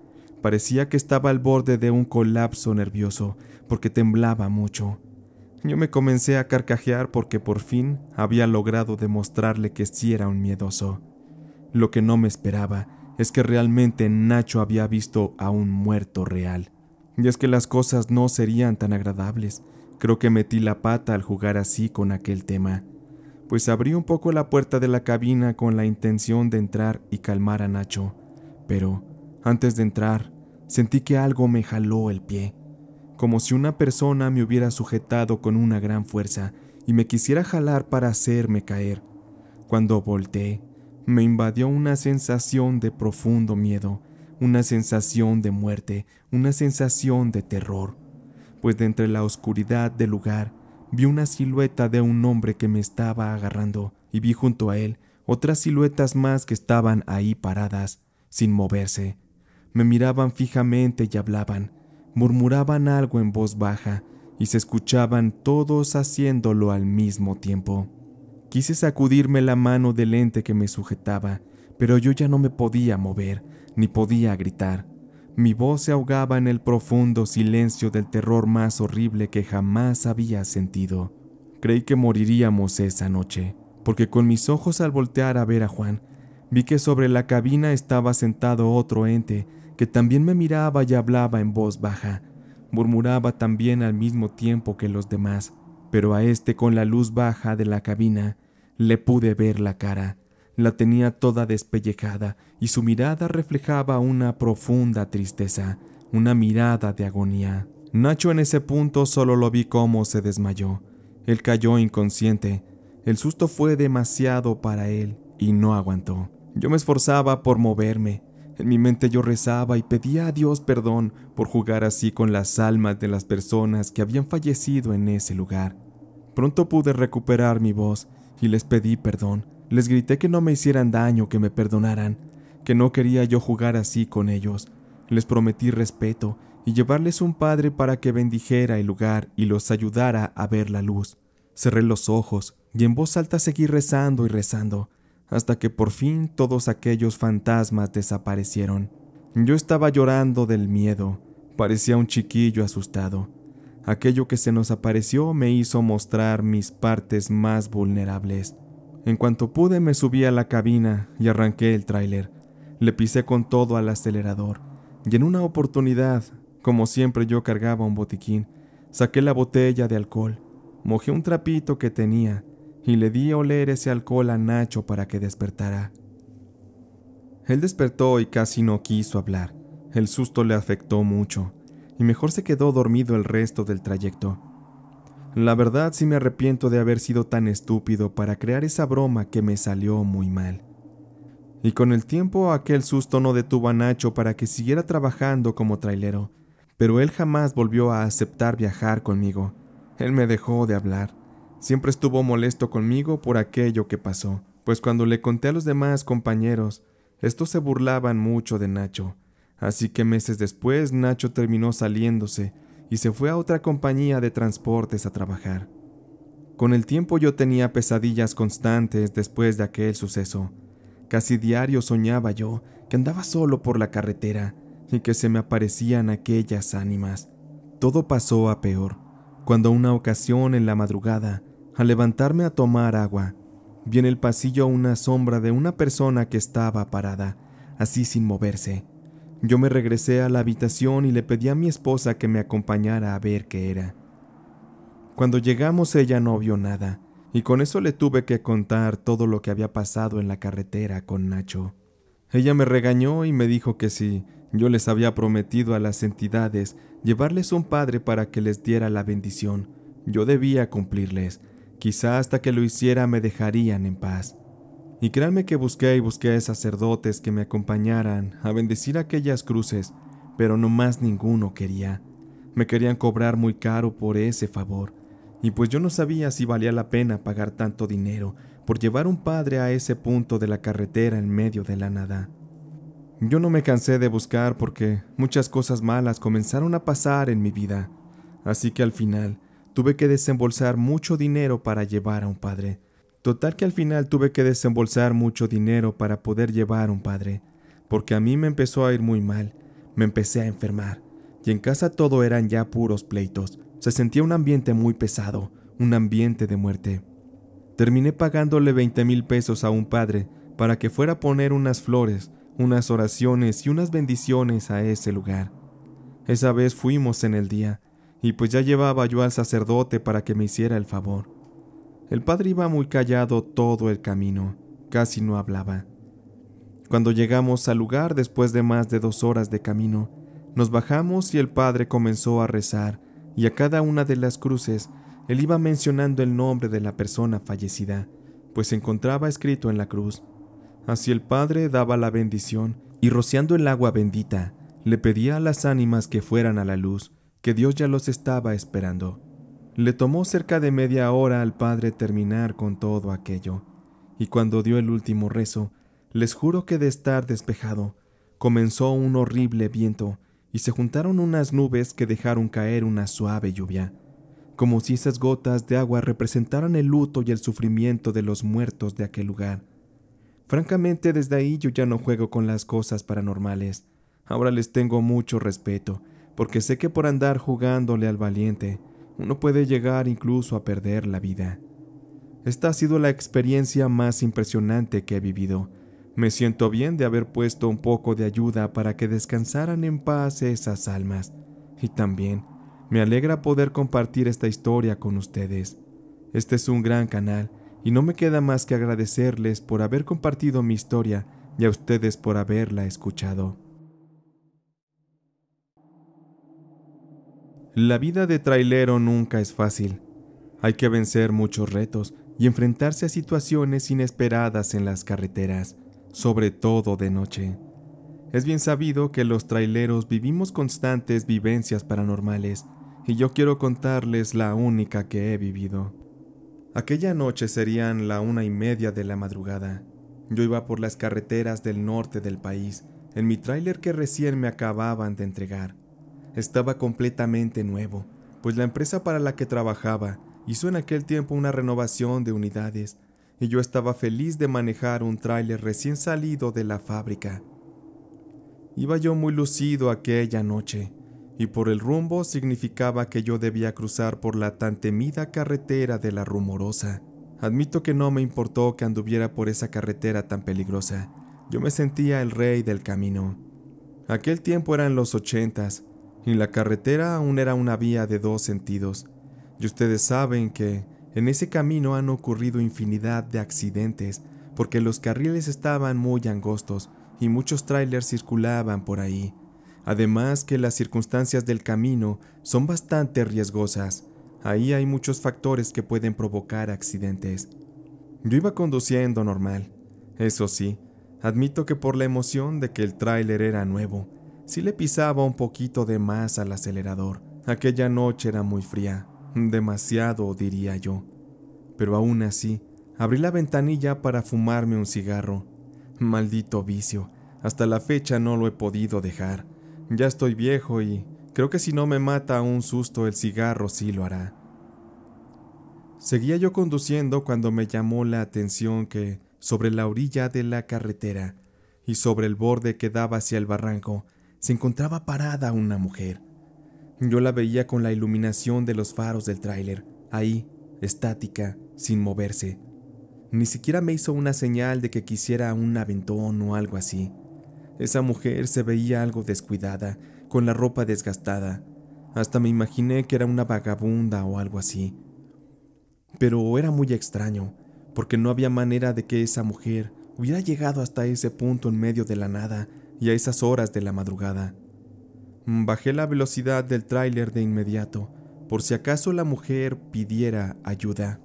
[SPEAKER 1] Parecía que estaba al borde de un colapso nervioso, porque temblaba mucho. Yo me comencé a carcajear porque por fin había logrado demostrarle que sí era un miedoso. Lo que no me esperaba es que realmente Nacho había visto a un muerto real. Y es que las cosas no serían tan agradables. Creo que metí la pata al jugar así con aquel tema. Pues abrí un poco la puerta de la cabina con la intención de entrar y calmar a Nacho pero antes de entrar sentí que algo me jaló el pie, como si una persona me hubiera sujetado con una gran fuerza y me quisiera jalar para hacerme caer. Cuando volteé, me invadió una sensación de profundo miedo, una sensación de muerte, una sensación de terror, pues de entre la oscuridad del lugar vi una silueta de un hombre que me estaba agarrando y vi junto a él otras siluetas más que estaban ahí paradas, sin moverse. Me miraban fijamente y hablaban, murmuraban algo en voz baja y se escuchaban todos haciéndolo al mismo tiempo. Quise sacudirme la mano del ente que me sujetaba, pero yo ya no me podía mover, ni podía gritar. Mi voz se ahogaba en el profundo silencio del terror más horrible que jamás había sentido. Creí que moriríamos esa noche, porque con mis ojos al voltear a ver a Juan, Vi que sobre la cabina estaba sentado otro ente que también me miraba y hablaba en voz baja. Murmuraba también al mismo tiempo que los demás, pero a este con la luz baja de la cabina le pude ver la cara. La tenía toda despellejada y su mirada reflejaba una profunda tristeza, una mirada de agonía. Nacho en ese punto solo lo vi cómo se desmayó. Él cayó inconsciente. El susto fue demasiado para él y no aguantó. Yo me esforzaba por moverme. En mi mente yo rezaba y pedía a Dios perdón por jugar así con las almas de las personas que habían fallecido en ese lugar. Pronto pude recuperar mi voz y les pedí perdón. Les grité que no me hicieran daño, que me perdonaran, que no quería yo jugar así con ellos. Les prometí respeto y llevarles un padre para que bendijera el lugar y los ayudara a ver la luz. Cerré los ojos y en voz alta seguí rezando y rezando hasta que por fin todos aquellos fantasmas desaparecieron. Yo estaba llorando del miedo, parecía un chiquillo asustado. Aquello que se nos apareció me hizo mostrar mis partes más vulnerables. En cuanto pude me subí a la cabina y arranqué el tráiler. Le pisé con todo al acelerador y en una oportunidad, como siempre yo cargaba un botiquín, saqué la botella de alcohol, mojé un trapito que tenía y le di a oler ese alcohol a Nacho para que despertara. Él despertó y casi no quiso hablar. El susto le afectó mucho, y mejor se quedó dormido el resto del trayecto. La verdad sí me arrepiento de haber sido tan estúpido para crear esa broma que me salió muy mal. Y con el tiempo aquel susto no detuvo a Nacho para que siguiera trabajando como trailero, pero él jamás volvió a aceptar viajar conmigo. Él me dejó de hablar. Siempre estuvo molesto conmigo por aquello que pasó, pues cuando le conté a los demás compañeros, estos se burlaban mucho de Nacho. Así que meses después Nacho terminó saliéndose y se fue a otra compañía de transportes a trabajar. Con el tiempo yo tenía pesadillas constantes después de aquel suceso. Casi diario soñaba yo que andaba solo por la carretera y que se me aparecían aquellas ánimas. Todo pasó a peor, cuando una ocasión en la madrugada al levantarme a tomar agua, vi en el pasillo una sombra de una persona que estaba parada, así sin moverse. Yo me regresé a la habitación y le pedí a mi esposa que me acompañara a ver qué era. Cuando llegamos ella no vio nada, y con eso le tuve que contar todo lo que había pasado en la carretera con Nacho. Ella me regañó y me dijo que si yo les había prometido a las entidades llevarles un padre para que les diera la bendición. Yo debía cumplirles, Quizá hasta que lo hiciera me dejarían en paz. Y créanme que busqué y busqué sacerdotes que me acompañaran a bendecir aquellas cruces, pero no más ninguno quería. Me querían cobrar muy caro por ese favor, y pues yo no sabía si valía la pena pagar tanto dinero por llevar un padre a ese punto de la carretera en medio de la nada. Yo no me cansé de buscar porque muchas cosas malas comenzaron a pasar en mi vida, así que al final Tuve que desembolsar mucho dinero para llevar a un padre. Total que al final tuve que desembolsar mucho dinero para poder llevar a un padre, porque a mí me empezó a ir muy mal, me empecé a enfermar, y en casa todo eran ya puros pleitos. Se sentía un ambiente muy pesado, un ambiente de muerte. Terminé pagándole 20 mil pesos a un padre para que fuera a poner unas flores, unas oraciones y unas bendiciones a ese lugar. Esa vez fuimos en el día, y pues ya llevaba yo al sacerdote para que me hiciera el favor. El padre iba muy callado todo el camino, casi no hablaba. Cuando llegamos al lugar, después de más de dos horas de camino, nos bajamos y el padre comenzó a rezar, y a cada una de las cruces él iba mencionando el nombre de la persona fallecida, pues se encontraba escrito en la cruz. Así el padre daba la bendición y rociando el agua bendita, le pedía a las ánimas que fueran a la luz, que Dios ya los estaba esperando. Le tomó cerca de media hora al Padre terminar con todo aquello, y cuando dio el último rezo, les juro que de estar despejado, comenzó un horrible viento, y se juntaron unas nubes que dejaron caer una suave lluvia, como si esas gotas de agua representaran el luto y el sufrimiento de los muertos de aquel lugar. Francamente, desde ahí yo ya no juego con las cosas paranormales. Ahora les tengo mucho respeto porque sé que por andar jugándole al valiente, uno puede llegar incluso a perder la vida. Esta ha sido la experiencia más impresionante que he vivido. Me siento bien de haber puesto un poco de ayuda para que descansaran en paz esas almas. Y también me alegra poder compartir esta historia con ustedes. Este es un gran canal y no me queda más que agradecerles por haber compartido mi historia y a ustedes por haberla escuchado. La vida de trailero nunca es fácil. Hay que vencer muchos retos y enfrentarse a situaciones inesperadas en las carreteras, sobre todo de noche. Es bien sabido que los traileros vivimos constantes vivencias paranormales, y yo quiero contarles la única que he vivido. Aquella noche serían la una y media de la madrugada. Yo iba por las carreteras del norte del país, en mi tráiler que recién me acababan de entregar estaba completamente nuevo, pues la empresa para la que trabajaba hizo en aquel tiempo una renovación de unidades, y yo estaba feliz de manejar un tráiler recién salido de la fábrica. Iba yo muy lucido aquella noche, y por el rumbo significaba que yo debía cruzar por la tan temida carretera de la rumorosa. Admito que no me importó que anduviera por esa carretera tan peligrosa. Yo me sentía el rey del camino. Aquel tiempo eran los ochentas, y la carretera aún era una vía de dos sentidos, y ustedes saben que en ese camino han ocurrido infinidad de accidentes, porque los carriles estaban muy angostos y muchos trailers circulaban por ahí. Además que las circunstancias del camino son bastante riesgosas. Ahí hay muchos factores que pueden provocar accidentes. Yo iba conduciendo normal. Eso sí, admito que por la emoción de que el tráiler era nuevo, ...si le pisaba un poquito de más al acelerador. Aquella noche era muy fría, demasiado diría yo. Pero aún así, abrí la ventanilla para fumarme un cigarro. Maldito vicio, hasta la fecha no lo he podido dejar. Ya estoy viejo y creo que si no me mata un susto el cigarro sí lo hará. Seguía yo conduciendo cuando me llamó la atención que, sobre la orilla de la carretera y sobre el borde que daba hacia el barranco, se encontraba parada una mujer. Yo la veía con la iluminación de los faros del tráiler, ahí, estática, sin moverse. Ni siquiera me hizo una señal de que quisiera un aventón o algo así. Esa mujer se veía algo descuidada, con la ropa desgastada. Hasta me imaginé que era una vagabunda o algo así. Pero era muy extraño, porque no había manera de que esa mujer hubiera llegado hasta ese punto en medio de la nada y a esas horas de la madrugada. Bajé la velocidad del tráiler de inmediato, por si acaso la mujer pidiera ayuda.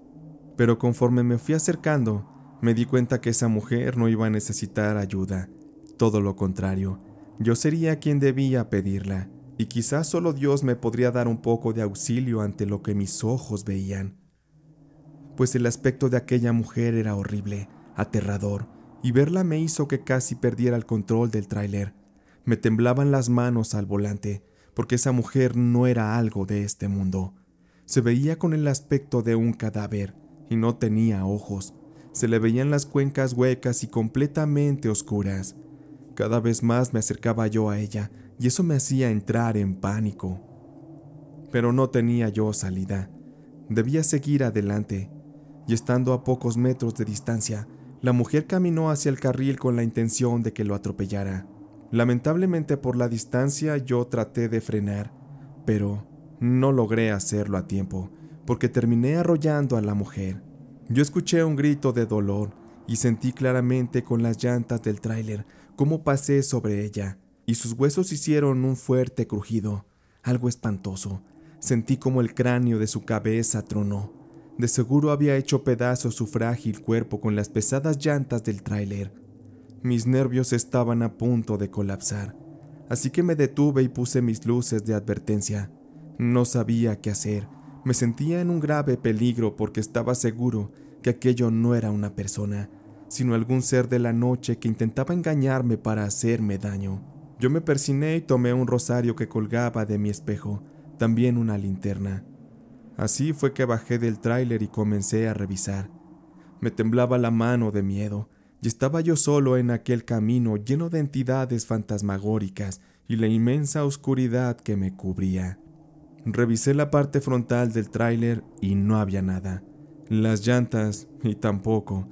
[SPEAKER 1] Pero conforme me fui acercando, me di cuenta que esa mujer no iba a necesitar ayuda. Todo lo contrario, yo sería quien debía pedirla, y quizás solo Dios me podría dar un poco de auxilio ante lo que mis ojos veían. Pues el aspecto de aquella mujer era horrible, aterrador, y verla me hizo que casi perdiera el control del tráiler. Me temblaban las manos al volante, porque esa mujer no era algo de este mundo. Se veía con el aspecto de un cadáver y no tenía ojos. Se le veían las cuencas huecas y completamente oscuras. Cada vez más me acercaba yo a ella y eso me hacía entrar en pánico. Pero no tenía yo salida. Debía seguir adelante, y estando a pocos metros de distancia, la mujer caminó hacia el carril con la intención de que lo atropellara. Lamentablemente por la distancia yo traté de frenar, pero no logré hacerlo a tiempo, porque terminé arrollando a la mujer. Yo escuché un grito de dolor y sentí claramente con las llantas del tráiler cómo pasé sobre ella, y sus huesos hicieron un fuerte crujido, algo espantoso. Sentí como el cráneo de su cabeza tronó. De seguro había hecho pedazos su frágil cuerpo con las pesadas llantas del tráiler. Mis nervios estaban a punto de colapsar, así que me detuve y puse mis luces de advertencia. No sabía qué hacer, me sentía en un grave peligro porque estaba seguro que aquello no era una persona, sino algún ser de la noche que intentaba engañarme para hacerme daño. Yo me persiné y tomé un rosario que colgaba de mi espejo, también una linterna. Así fue que bajé del tráiler y comencé a revisar. Me temblaba la mano de miedo, y estaba yo solo en aquel camino lleno de entidades fantasmagóricas y la inmensa oscuridad que me cubría. Revisé la parte frontal del tráiler y no había nada. Las llantas, y tampoco.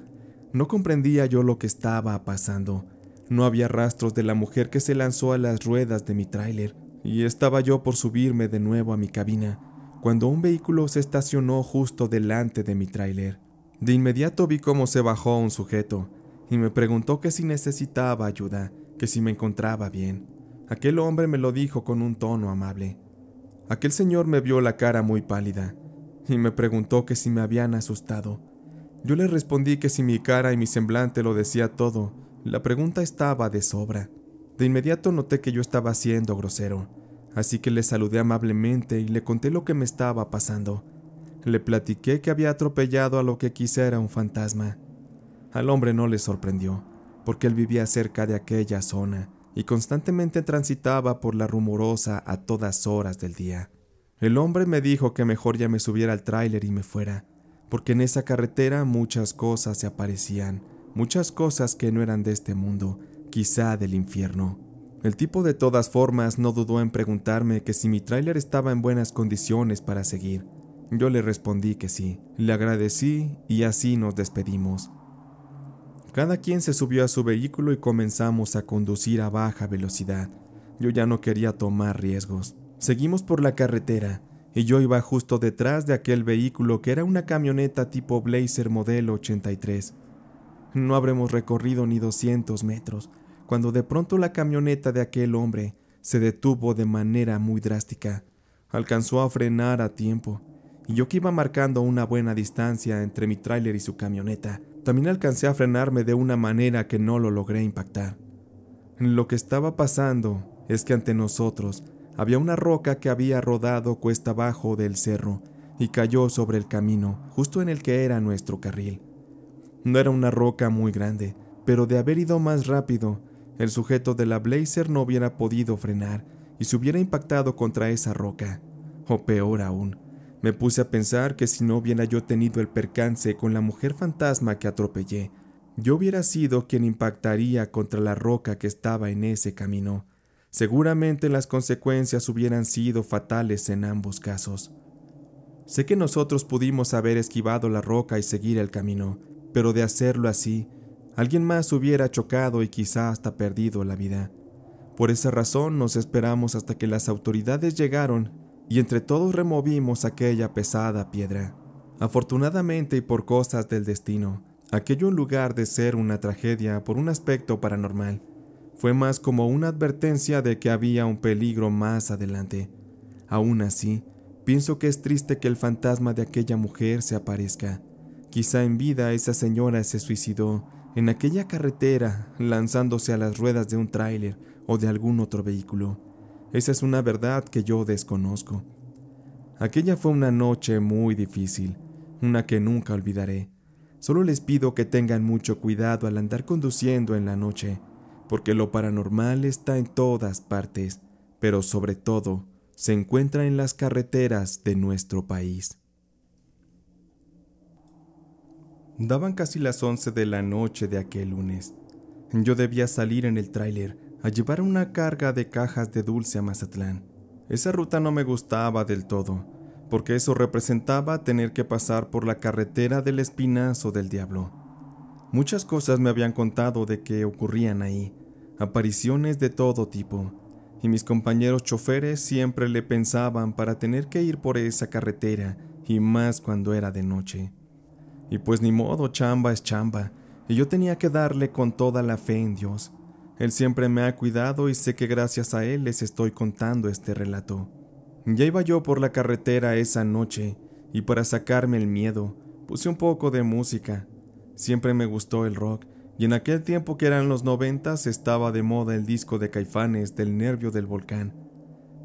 [SPEAKER 1] No comprendía yo lo que estaba pasando. No había rastros de la mujer que se lanzó a las ruedas de mi tráiler, y estaba yo por subirme de nuevo a mi cabina, cuando un vehículo se estacionó justo delante de mi tráiler. De inmediato vi cómo se bajó un sujeto y me preguntó que si necesitaba ayuda, que si me encontraba bien. Aquel hombre me lo dijo con un tono amable. Aquel señor me vio la cara muy pálida y me preguntó que si me habían asustado. Yo le respondí que si mi cara y mi semblante lo decía todo, la pregunta estaba de sobra. De inmediato noté que yo estaba siendo grosero, así que le saludé amablemente y le conté lo que me estaba pasando. Le platiqué que había atropellado a lo que quizá era un fantasma. Al hombre no le sorprendió, porque él vivía cerca de aquella zona y constantemente transitaba por la rumorosa a todas horas del día. El hombre me dijo que mejor ya me subiera al tráiler y me fuera, porque en esa carretera muchas cosas se aparecían, muchas cosas que no eran de este mundo, quizá del infierno. El tipo de todas formas no dudó en preguntarme que si mi tráiler estaba en buenas condiciones para seguir. Yo le respondí que sí, le agradecí y así nos despedimos. Cada quien se subió a su vehículo y comenzamos a conducir a baja velocidad. Yo ya no quería tomar riesgos. Seguimos por la carretera y yo iba justo detrás de aquel vehículo que era una camioneta tipo Blazer modelo 83. No habremos recorrido ni 200 metros cuando de pronto la camioneta de aquel hombre se detuvo de manera muy drástica. Alcanzó a frenar a tiempo, y yo que iba marcando una buena distancia entre mi tráiler y su camioneta, también alcancé a frenarme de una manera que no lo logré impactar. Lo que estaba pasando es que ante nosotros había una roca que había rodado cuesta abajo del cerro y cayó sobre el camino, justo en el que era nuestro carril. No era una roca muy grande, pero de haber ido más rápido, el sujeto de la blazer no hubiera podido frenar y se hubiera impactado contra esa roca. O peor aún, me puse a pensar que si no hubiera yo tenido el percance con la mujer fantasma que atropellé, yo hubiera sido quien impactaría contra la roca que estaba en ese camino. Seguramente las consecuencias hubieran sido fatales en ambos casos. Sé que nosotros pudimos haber esquivado la roca y seguir el camino, pero de hacerlo así, alguien más hubiera chocado y quizá hasta perdido la vida. Por esa razón nos esperamos hasta que las autoridades llegaron y entre todos removimos aquella pesada piedra. Afortunadamente y por cosas del destino, aquello en lugar de ser una tragedia por un aspecto paranormal, fue más como una advertencia de que había un peligro más adelante. Aún así, pienso que es triste que el fantasma de aquella mujer se aparezca. Quizá en vida esa señora se suicidó en aquella carretera lanzándose a las ruedas de un tráiler o de algún otro vehículo. Esa es una verdad que yo desconozco. Aquella fue una noche muy difícil, una que nunca olvidaré. Solo les pido que tengan mucho cuidado al andar conduciendo en la noche, porque lo paranormal está en todas partes, pero sobre todo se encuentra en las carreteras de nuestro país. Daban casi las 11 de la noche de aquel lunes. Yo debía salir en el tráiler a llevar una carga de cajas de dulce a Mazatlán. Esa ruta no me gustaba del todo, porque eso representaba tener que pasar por la carretera del espinazo del diablo. Muchas cosas me habían contado de que ocurrían ahí, apariciones de todo tipo, y mis compañeros choferes siempre le pensaban para tener que ir por esa carretera, y más cuando era de noche. Y pues ni modo, chamba es chamba, y yo tenía que darle con toda la fe en Dios. Él siempre me ha cuidado y sé que gracias a Él les estoy contando este relato. Ya iba yo por la carretera esa noche, y para sacarme el miedo, puse un poco de música. Siempre me gustó el rock, y en aquel tiempo que eran los noventas estaba de moda el disco de Caifanes del Nervio del Volcán.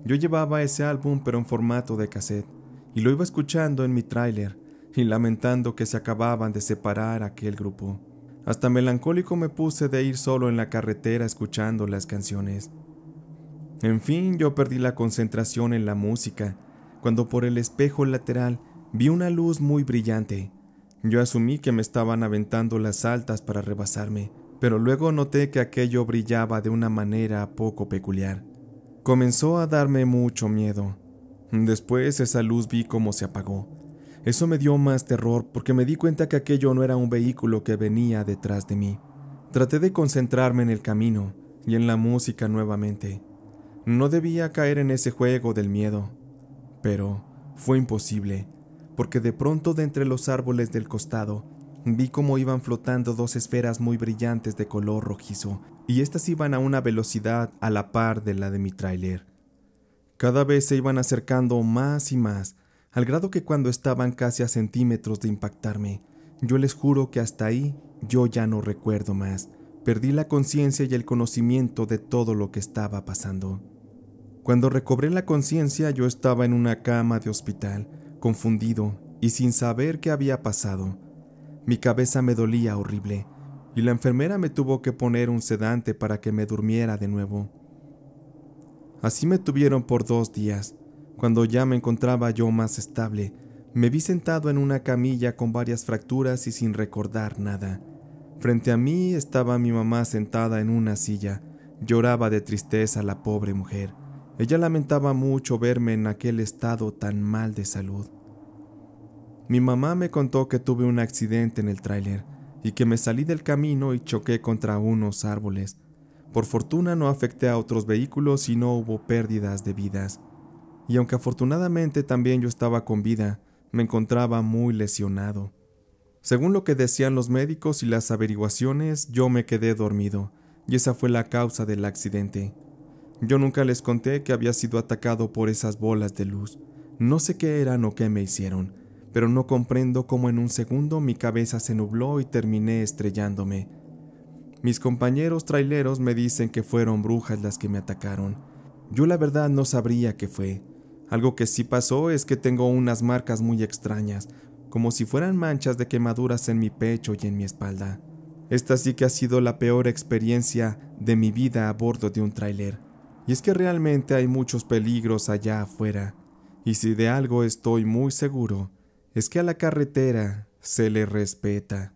[SPEAKER 1] Yo llevaba ese álbum pero en formato de cassette, y lo iba escuchando en mi tráiler, y lamentando que se acababan de separar aquel grupo. Hasta melancólico me puse de ir solo en la carretera escuchando las canciones. En fin, yo perdí la concentración en la música, cuando por el espejo lateral vi una luz muy brillante. Yo asumí que me estaban aventando las altas para rebasarme, pero luego noté que aquello brillaba de una manera poco peculiar. Comenzó a darme mucho miedo. Después esa luz vi cómo se apagó, eso me dio más terror porque me di cuenta que aquello no era un vehículo que venía detrás de mí. Traté de concentrarme en el camino y en la música nuevamente. No debía caer en ese juego del miedo, pero fue imposible, porque de pronto de entre los árboles del costado vi cómo iban flotando dos esferas muy brillantes de color rojizo, y éstas iban a una velocidad a la par de la de mi tráiler. Cada vez se iban acercando más y más, al grado que cuando estaban casi a centímetros de impactarme, yo les juro que hasta ahí yo ya no recuerdo más, perdí la conciencia y el conocimiento de todo lo que estaba pasando. Cuando recobré la conciencia yo estaba en una cama de hospital, confundido y sin saber qué había pasado. Mi cabeza me dolía horrible y la enfermera me tuvo que poner un sedante para que me durmiera de nuevo. Así me tuvieron por dos días, cuando ya me encontraba yo más estable, me vi sentado en una camilla con varias fracturas y sin recordar nada. Frente a mí estaba mi mamá sentada en una silla. Lloraba de tristeza la pobre mujer. Ella lamentaba mucho verme en aquel estado tan mal de salud. Mi mamá me contó que tuve un accidente en el tráiler y que me salí del camino y choqué contra unos árboles. Por fortuna no afecté a otros vehículos y no hubo pérdidas de vidas y aunque afortunadamente también yo estaba con vida, me encontraba muy lesionado. Según lo que decían los médicos y las averiguaciones, yo me quedé dormido, y esa fue la causa del accidente. Yo nunca les conté que había sido atacado por esas bolas de luz. No sé qué eran o qué me hicieron, pero no comprendo cómo en un segundo mi cabeza se nubló y terminé estrellándome. Mis compañeros traileros me dicen que fueron brujas las que me atacaron. Yo la verdad no sabría qué fue. Algo que sí pasó es que tengo unas marcas muy extrañas, como si fueran manchas de quemaduras en mi pecho y en mi espalda. Esta sí que ha sido la peor experiencia de mi vida a bordo de un tráiler. Y es que realmente hay muchos peligros allá afuera. Y si de algo estoy muy seguro, es que a la carretera se le respeta.